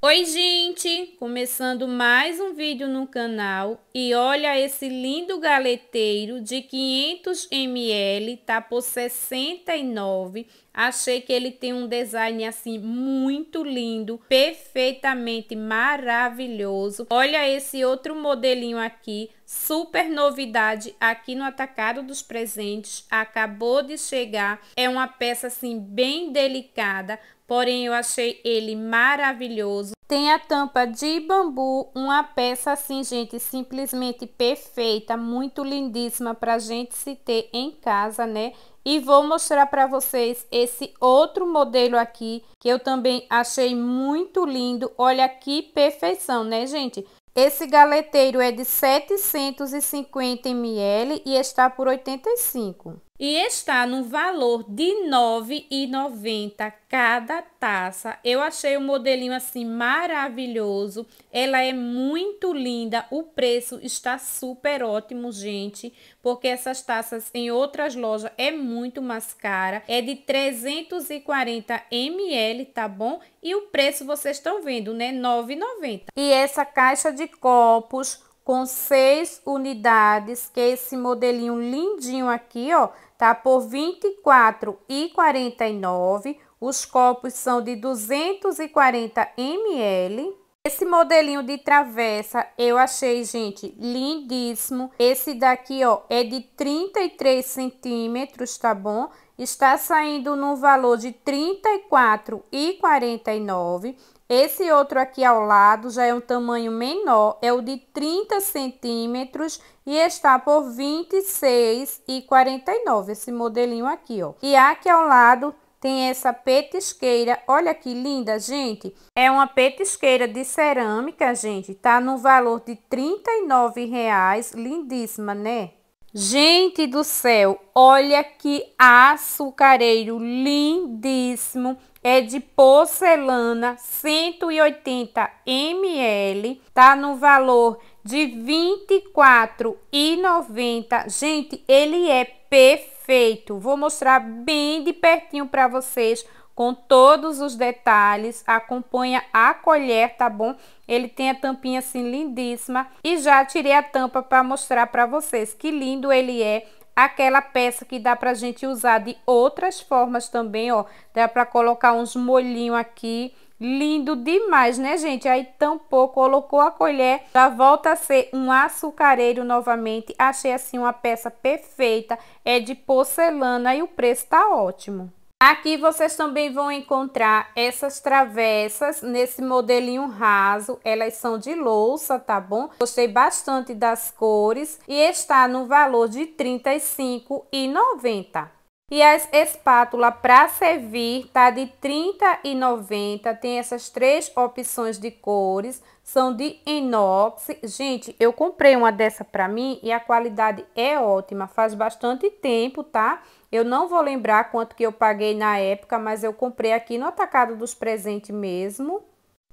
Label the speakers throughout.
Speaker 1: Oi gente, começando mais um vídeo no canal e olha esse lindo galeteiro de 500 ml, tá por 69. Achei que ele tem um design assim muito lindo, perfeitamente maravilhoso. Olha esse outro modelinho aqui, super novidade aqui no Atacado dos Presentes, acabou de chegar. É uma peça assim bem delicada, porém eu achei ele maravilhoso. Tem a tampa de bambu, uma peça assim, gente, simplesmente perfeita, muito lindíssima pra gente se ter em casa, né? E vou mostrar para vocês esse outro modelo aqui, que eu também achei muito lindo. Olha que perfeição, né, gente? Esse galeteiro é de 750 ml e está por 85 e está no valor de R$ 9,90 cada taça. Eu achei o um modelinho assim maravilhoso. Ela é muito linda, o preço está super ótimo, gente, porque essas taças em outras lojas é muito mais cara. É de 340 ml, tá bom? E o preço vocês estão vendo, né? R$ 9,90. E essa caixa de copos com seis unidades, que é esse modelinho lindinho aqui, ó, tá por R$ 24,49. Os copos são de 240 ml. Esse modelinho de travessa eu achei, gente, lindíssimo. Esse daqui, ó, é de 33 centímetros, tá bom? está saindo no valor de R$ 34,49. Esse outro aqui ao lado já é um tamanho menor, é o de 30 centímetros e está por R$ 26,49, esse modelinho aqui, ó. E aqui ao lado tem essa petisqueira, olha que linda, gente. É uma petisqueira de cerâmica, gente, tá no valor de R$ 39,00, lindíssima, né? Gente do céu, olha que açucareiro lindíssimo. É de porcelana, 180 ml, tá no valor de R$ 24,90. Gente, ele é perfeito. Vou mostrar bem de pertinho para vocês com todos os detalhes, acompanha a colher, tá bom? Ele tem a tampinha assim lindíssima e já tirei a tampa para mostrar para vocês que lindo ele é. Aquela peça que dá pra gente usar de outras formas também, ó. Dá pra colocar uns molhinhos aqui. Lindo demais, né, gente? Aí tampou, colocou a colher, já volta a ser um açucareiro novamente. Achei assim uma peça perfeita, é de porcelana e o preço tá ótimo. Aqui vocês também vão encontrar essas travessas nesse modelinho raso, elas são de louça, tá bom? Gostei bastante das cores e está no valor de R$ 35,90. E as espátula para servir tá de 30 e 90, tem essas três opções de cores, são de inox. Gente, eu comprei uma dessa para mim e a qualidade é ótima, faz bastante tempo, tá? Eu não vou lembrar quanto que eu paguei na época, mas eu comprei aqui no atacado dos presentes mesmo.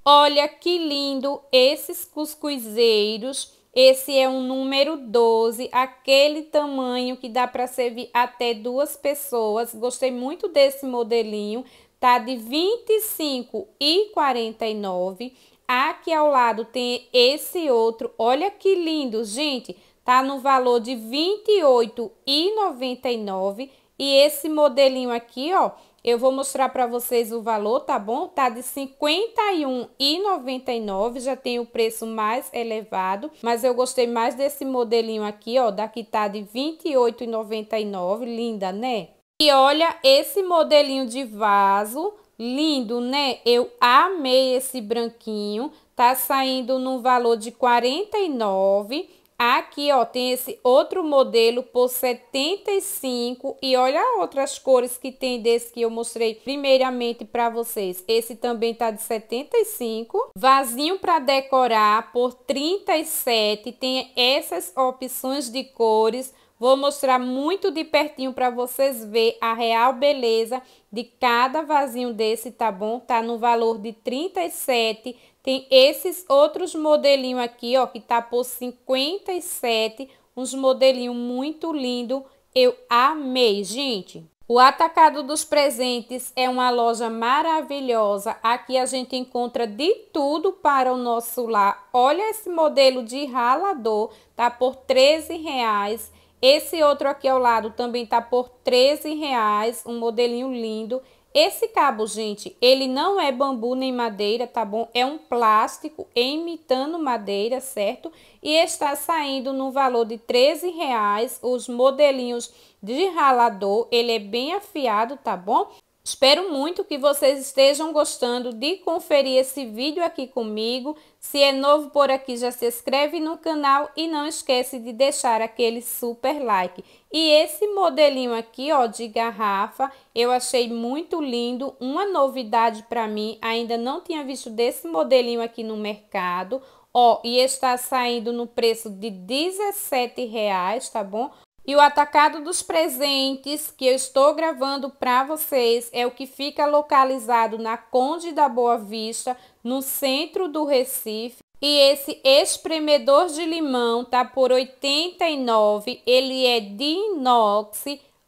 Speaker 1: Olha que lindo esses cuscuzeiros. Esse é um número 12, aquele tamanho que dá para servir até duas pessoas. Gostei muito desse modelinho, tá de 25 e 49. Aqui ao lado tem esse outro, olha que lindo, gente, tá no valor de 28 e 99. E esse modelinho aqui, ó, eu vou mostrar para vocês o valor, tá bom? Tá de R$ 51,99, já tem o preço mais elevado, mas eu gostei mais desse modelinho aqui, ó, daqui tá de R$ 28,99, linda, né? E olha esse modelinho de vaso, lindo, né? Eu amei esse branquinho, tá saindo no valor de R$ 49,99. Aqui, ó, tem esse outro modelo por 75 e olha outras cores que tem desse que eu mostrei primeiramente para vocês. Esse também tá de 75. Vasinho para decorar por 37. Tem essas opções de cores. Vou mostrar muito de pertinho para vocês ver a real beleza de cada vasinho desse, tá bom? Tá no valor de 37 tem esses outros modelinhos aqui, ó, que tá por 57, uns modelinhos muito lindo. Eu amei, gente. O Atacado dos Presentes é uma loja maravilhosa. Aqui a gente encontra de tudo para o nosso lar. Olha esse modelo de ralador, tá por 13 reais. Esse outro aqui ao lado também tá por 13 reais, um modelinho lindo. Esse cabo, gente, ele não é bambu nem madeira, tá bom? É um plástico imitando madeira, certo? E está saindo no valor de 13 reais os modelinhos de ralador. Ele é bem afiado, tá bom? Espero muito que vocês estejam gostando de conferir esse vídeo aqui comigo. Se é novo por aqui, já se inscreve no canal e não esquece de deixar aquele super like. E esse modelinho aqui, ó, de garrafa, eu achei muito lindo, uma novidade para mim. Ainda não tinha visto desse modelinho aqui no mercado. Ó, e está saindo no preço de R$17,00, tá bom? E o atacado dos presentes que eu estou gravando para vocês é o que fica localizado na Conde da Boa Vista, no centro do Recife. E esse espremedor de limão tá por 89, ele é de inox,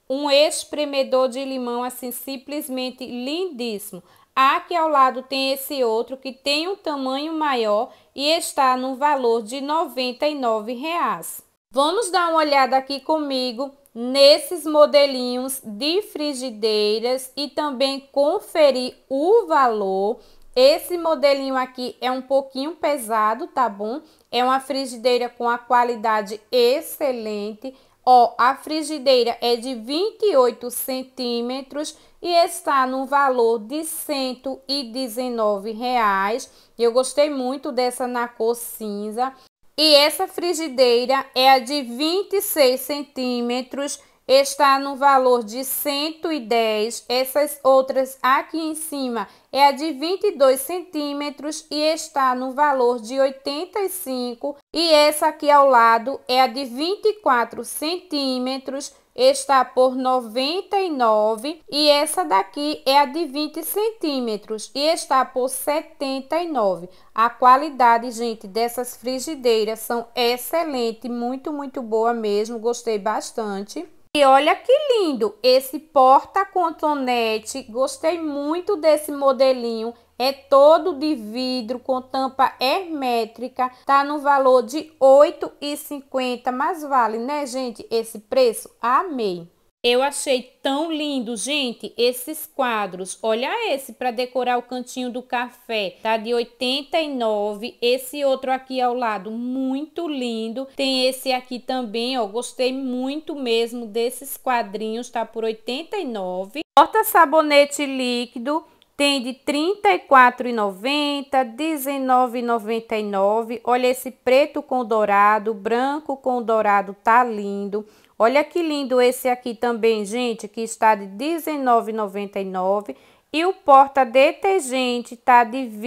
Speaker 1: um espremedor de limão assim simplesmente lindíssimo. Aqui ao lado tem esse outro que tem um tamanho maior e está no valor de R$ 99. Reais. Vamos dar uma olhada aqui comigo nesses modelinhos de frigideiras e também conferir o valor. Esse modelinho aqui é um pouquinho pesado, tá bom? É uma frigideira com a qualidade excelente. Ó, a frigideira é de 28 centímetros e está no valor de R$ 119. Reais. Eu gostei muito dessa na cor cinza. E essa frigideira é a de 26 centímetros, está no valor de 110. Essas outras aqui em cima é a de 22 centímetros e está no valor de 85. E essa aqui ao lado é a de 24 centímetros está por 99 e essa daqui é a de 20 centímetros e está por 79. A qualidade, gente, dessas frigideiras são excelente, muito, muito boa mesmo, gostei bastante. E olha que lindo esse porta-contonete, gostei muito desse modelinho é todo de vidro com tampa hermétrica, tá no valor de R$ 8,50, mas vale, né, gente, esse preço? Amei! Eu achei tão lindo, gente, esses quadros. Olha esse para decorar o cantinho do café, tá de 89. Esse outro aqui ao lado, muito lindo. Tem esse aqui também, ó, gostei muito mesmo desses quadrinhos, tá por 89. Porta sabonete líquido tem de R$ 34,90, R$ 19,99. Olha esse preto com dourado, branco com dourado, tá lindo. Olha que lindo esse aqui também, gente, que está de R$ 19,99. E o porta-detergente tá de R$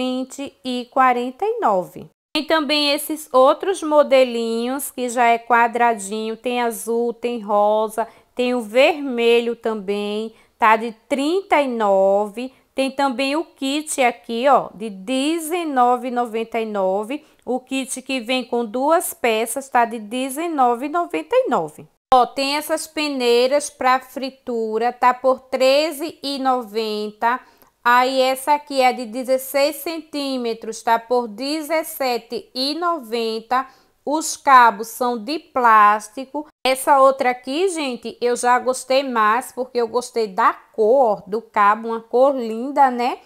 Speaker 1: 20,49. Tem também esses outros modelinhos que já é quadradinho, tem azul, tem rosa, tem o vermelho também, tá de 39. Tem também o kit aqui, ó, de R$19,99. O kit que vem com duas peças tá de R$19,99. Ó, tem essas peneiras pra fritura, tá por R$13,90. Aí essa aqui é de 16 centímetros, tá por R$17,90. Os cabos são de plástico. Essa outra aqui, gente, eu já gostei mais porque eu gostei da cor do cabo, uma cor linda, né?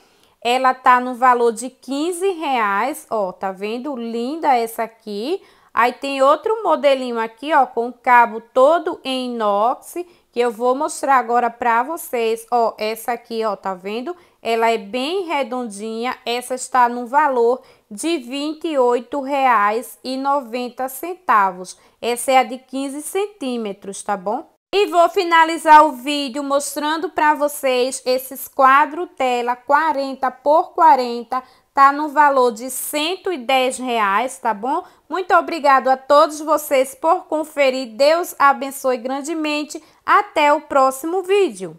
Speaker 1: Ela tá no valor de 15 reais, ó, tá vendo? Linda essa aqui. Aí tem outro modelinho aqui, ó, com cabo todo em inox, que eu vou mostrar agora pra vocês. Ó, essa aqui, ó, tá vendo? Ela é bem redondinha, essa está no valor de R$ 28,90. Essa é a de 15 centímetros, tá bom? E vou finalizar o vídeo mostrando para vocês esses quadro tela 40 por 40, tá no valor de 110 reais, tá bom? Muito obrigado a todos vocês por conferir. Deus abençoe grandemente. Até o próximo vídeo.